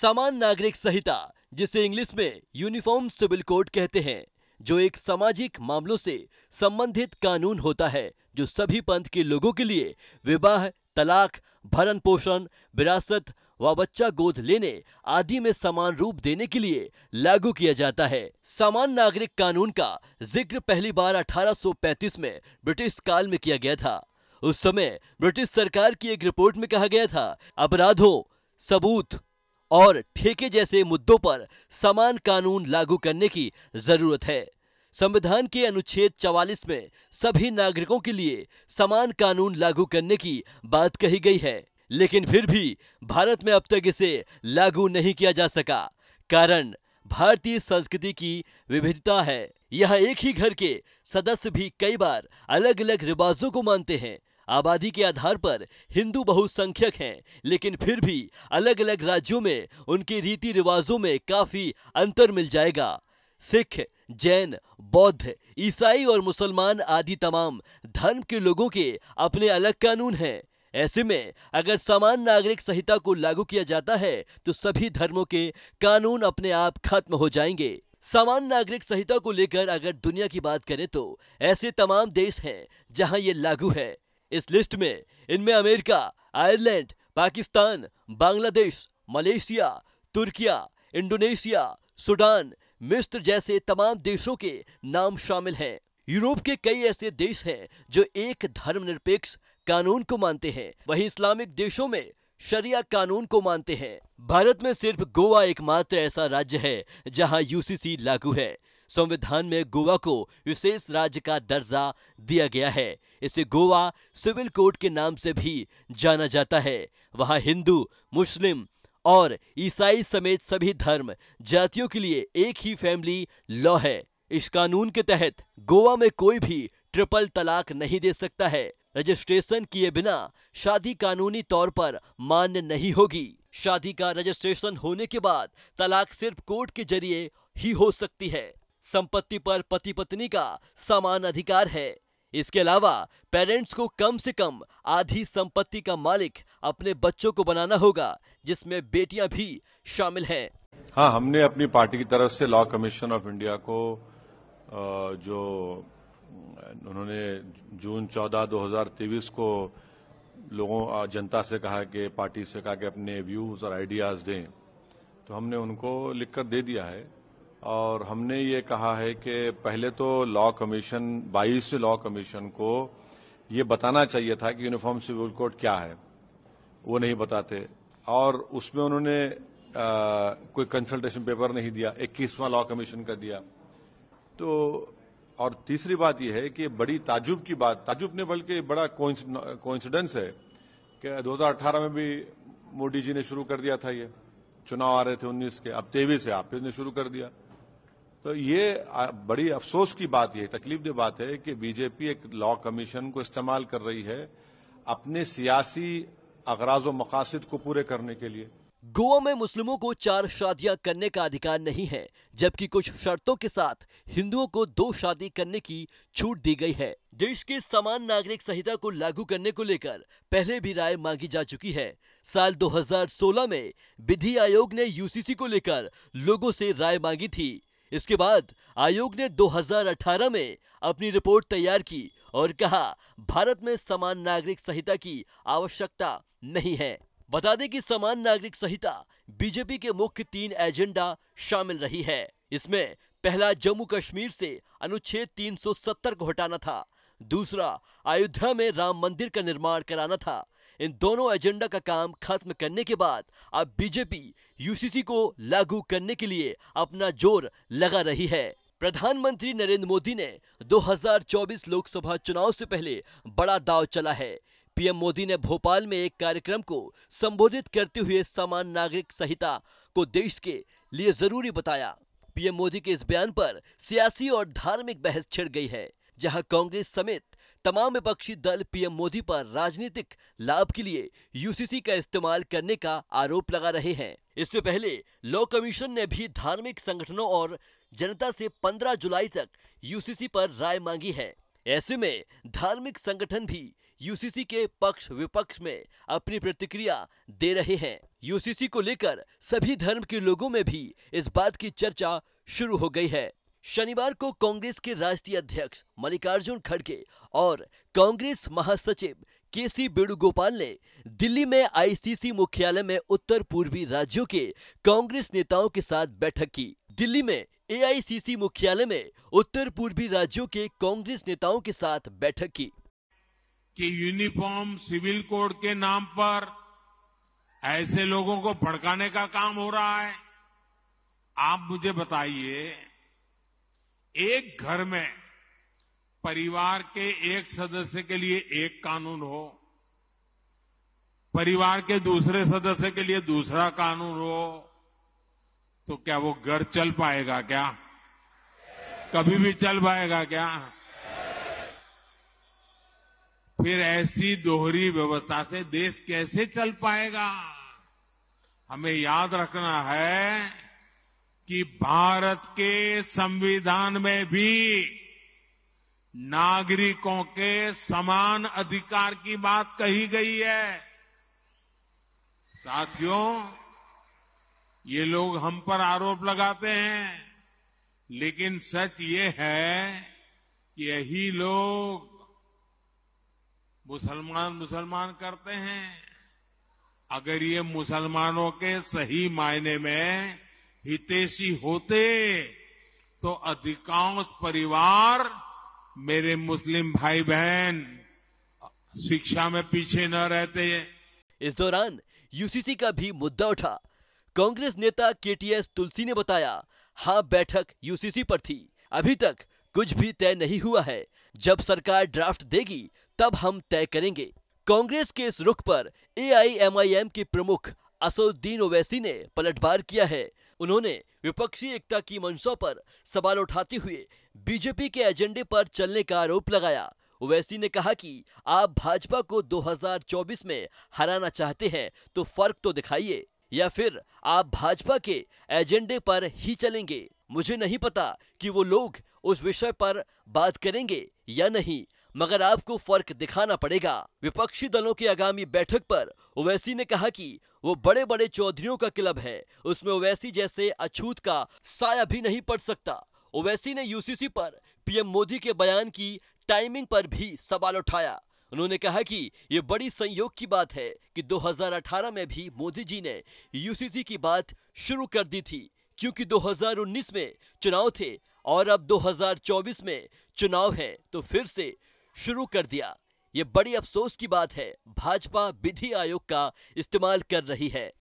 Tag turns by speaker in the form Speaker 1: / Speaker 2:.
Speaker 1: समान नागरिक संहिता जिसे इंग्लिश में यूनिफॉर्म सिविल कोड कहते हैं जो एक सामाजिक मामलों से संबंधित कानून होता है जो सभी पंथ के लोगों के लिए विवाह तलाक भरण पोषण विरासत व बच्चा गोद लेने आदि में समान रूप देने के लिए लागू किया जाता है समान नागरिक कानून का जिक्र पहली बार 1835 में ब्रिटिश काल में किया गया था उस समय ब्रिटिश सरकार की एक रिपोर्ट में कहा गया था अपराधों सबूत और ठेके जैसे मुद्दों पर समान कानून लागू करने की जरूरत है संविधान के अनुच्छेद 44 में सभी नागरिकों के लिए समान कानून लागू करने की बात कही गई है लेकिन फिर भी भारत में अब तक इसे लागू नहीं किया जा सका कारण भारतीय संस्कृति की विविधता है यह एक ही घर के सदस्य भी कई बार अलग अलग रिवाजों को मानते हैं आबादी के आधार पर हिंदू बहुसंख्यक हैं लेकिन फिर भी अलग अलग राज्यों में उनके रीति रिवाजों में काफी अंतर मिल जाएगा सिख जैन बौद्ध ईसाई और मुसलमान आदि तमाम धर्म के लोगों के अपने अलग कानून हैं ऐसे में अगर समान नागरिक संहिता को लागू किया जाता है तो सभी धर्मों के कानून अपने आप खत्म हो जाएंगे समान नागरिक संहिता को लेकर अगर दुनिया की बात करें तो ऐसे तमाम देश हैं जहां ये लागू है इस लिस्ट में इनमें America Ireland Pakistan Bangladesh Malaysia तुर्किया इंडोनेशिया सूडान मिस्र जैसे तमाम देशों के नाम शामिल हैं यूरोप के कई ऐसे देश हैं जो एक धर्मनिरपेक्ष कानून को मानते हैं वहीं इस्लामिक देशों में शरिया कानून को मानते हैं भारत में सिर्फ गोवा एकमात्र ऐसा राज्य है जहां यूसीसी लागू है संविधान में गोवा को विशेष राज्य का दर्जा दिया गया है इसे गोवा सिविल कोर्ट के नाम से भी जाना जाता है वहाँ हिंदू मुस्लिम और ईसाई समेत सभी धर्म जातियों के लिए एक ही फैमिली लॉ है इस कानून के तहत गोवा में कोई भी ट्रिपल तलाक नहीं दे सकता है रजिस्ट्रेशन किए बिना शादी कानूनी तौर पर मान्य नहीं होगी शादी का रजिस्ट्रेशन होने के बाद तलाक सिर्फ कोर्ट के जरिए ही हो सकती है संपत्ति पर पति पत्नी का समान अधिकार है इसके अलावा पेरेंट्स को कम से कम आधी संपत्ति का मालिक अपने बच्चों को बनाना होगा जिसमें बेटियां भी शामिल हैं
Speaker 2: हाँ हमने अपनी पार्टी की तरफ से लॉ कमीशन ऑफ इंडिया को जो उन्होंने जून 14 2023 को लोगों जनता से कहा कि पार्टी से कहा कि अपने व्यूज और आइडियाज दें तो हमने उनको लिखकर दे दिया है और हमने ये कहा है कि पहले तो लॉ कमीशन 22 लॉ कमीशन को ये बताना चाहिए था कि यूनिफॉर्म सिविल कोड क्या है वो नहीं बताते और उसमें उन्होंने आ, कोई कंसल्टेशन पेपर नहीं दिया इक्कीसवां लॉ कमीशन का दिया तो और तीसरी बात यह है कि बड़ी ताजुब की बात ताजुब ने बल्कि बड़ा कोइंसिडेंस है कि 2018 में भी मोदी जी ने शुरू कर दिया था ये चुनाव आ रहे थे 19 के अब तेईस है आप ने शुरू कर दिया तो ये बड़ी अफसोस की बात ये तकलीफ दे बात है कि बीजेपी एक लॉ कमीशन को इस्तेमाल कर रही है
Speaker 1: अपने सियासी अगराज व मकासद को पूरे करने के लिए गोवा में मुस्लिमों को चार शादियां करने का अधिकार नहीं है जबकि कुछ शर्तों के साथ हिंदुओं को दो शादी करने की छूट दी गई है देश के समान नागरिक संहिता को लागू करने को लेकर पहले भी राय मांगी जा चुकी है साल 2016 में विधि आयोग ने यूसीसी को लेकर लोगों से राय मांगी थी इसके बाद आयोग ने 2018 में अपनी रिपोर्ट तैयार की और कहा भारत में समान नागरिक संहिता की आवश्यकता नहीं है बता दें कि समान नागरिक संहिता बीजेपी के मुख्य तीन एजेंडा शामिल रही है इसमें पहला जम्मू कश्मीर से अनुच्छेद 370 को हटाना था दूसरा अयोध्या में राम मंदिर का निर्माण कराना था इन दोनों एजेंडा का काम खत्म करने के बाद अब बीजेपी यूसीसी को लागू करने के लिए अपना जोर लगा रही है प्रधानमंत्री नरेंद्र मोदी ने 2024 लोकसभा चुनाव से पहले बड़ा दाव चला है पीएम मोदी ने भोपाल में एक कार्यक्रम को संबोधित करते हुए समान नागरिक संहिता को देश के लिए जरूरी बताया पीएम मोदी के इस बयान पर सियासी और धार्मिक बहस छिड़ गई है जहां कांग्रेस समेत तमाम विपक्षी दल पीएम मोदी पर राजनीतिक लाभ के लिए यूसीसी का इस्तेमाल करने का आरोप लगा रहे हैं इससे पहले लॉ कमीशन ने भी धार्मिक संगठनों और जनता से 15 जुलाई तक यूसीसी पर राय मांगी है ऐसे में धार्मिक संगठन भी यूसीसी के पक्ष विपक्ष में अपनी प्रतिक्रिया दे रहे हैं यूसीसी को लेकर सभी धर्म के लोगों में भी इस बात की चर्चा शुरू हो गई है शनिवार को कांग्रेस के राष्ट्रीय अध्यक्ष मल्लिकार्जुन खड़गे और कांग्रेस महासचिव के सी वेणुगोपाल ने दिल्ली में आईसीसी मुख्यालय में उत्तर पूर्वी राज्यों के कांग्रेस नेताओं के साथ बैठक की दिल्ली में एआईसीसी मुख्यालय में उत्तर पूर्वी राज्यों के कांग्रेस नेताओं के साथ बैठक की कि यूनिफॉर्म
Speaker 3: सिविल कोड के नाम पर ऐसे लोगों को भड़काने का काम हो रहा है आप मुझे बताइए एक घर में परिवार के एक सदस्य के लिए एक कानून हो परिवार के दूसरे सदस्य के लिए दूसरा कानून हो तो क्या वो घर चल पाएगा क्या कभी भी चल पाएगा क्या फिर ऐसी दोहरी व्यवस्था से देश कैसे चल पाएगा हमें याद रखना है कि भारत के संविधान में भी नागरिकों के समान अधिकार की बात कही गई है साथियों ये लोग हम पर आरोप लगाते हैं लेकिन सच ये है कि यही लोग मुसलमान मुसलमान करते हैं अगर ये मुसलमानों के सही मायने में हितेशी होते तो अधिकांश परिवार मेरे मुस्लिम भाई बहन शिक्षा में
Speaker 1: पीछे न रहते इस दौरान यूसीसी का भी मुद्दा उठा कांग्रेस नेता केटीएस तुलसी ने बताया हाँ बैठक यूसीसी पर थी अभी तक कुछ भी तय नहीं हुआ है जब सरकार ड्राफ्ट देगी तब हम तय करेंगे कांग्रेस के इस रुख पर एआईएमआईएम के प्रमुख असोद्दीन ओवैसी ने पलटवार किया है उन्होंने विपक्षी एकता की मंशा पर सवाल उठाते हुए बीजेपी के एजेंडे पर चलने का आरोप लगाया वैसी ने कहा कि आप भाजपा को 2024 में हराना चाहते हैं तो फर्क तो दिखाइए या फिर आप भाजपा के एजेंडे पर ही चलेंगे मुझे नहीं पता कि वो लोग उस विषय पर बात करेंगे या नहीं मगर आपको फर्क दिखाना पड़ेगा विपक्षी दलों की आगामी बैठक पर ओवैसी ने कहा कि वो बड़े बड़े चौधरियों का क्लब है उसमें ओवैसी जैसे अछूत का साया भी नहीं पड़ सकता ओवैसी ने यूसीसी पर पीएम मोदी के बयान की टाइमिंग पर भी सवाल उठाया उन्होंने कहा कि ये बड़ी संयोग की बात है कि 2018 में भी मोदी जी ने यूसीसी की बात शुरू कर दी थी क्योंकि 2019 में चुनाव थे और अब 2024 में चुनाव है तो फिर से शुरू कर दिया ये बड़ी अफसोस की बात है भाजपा विधि आयोग का इस्तेमाल कर रही है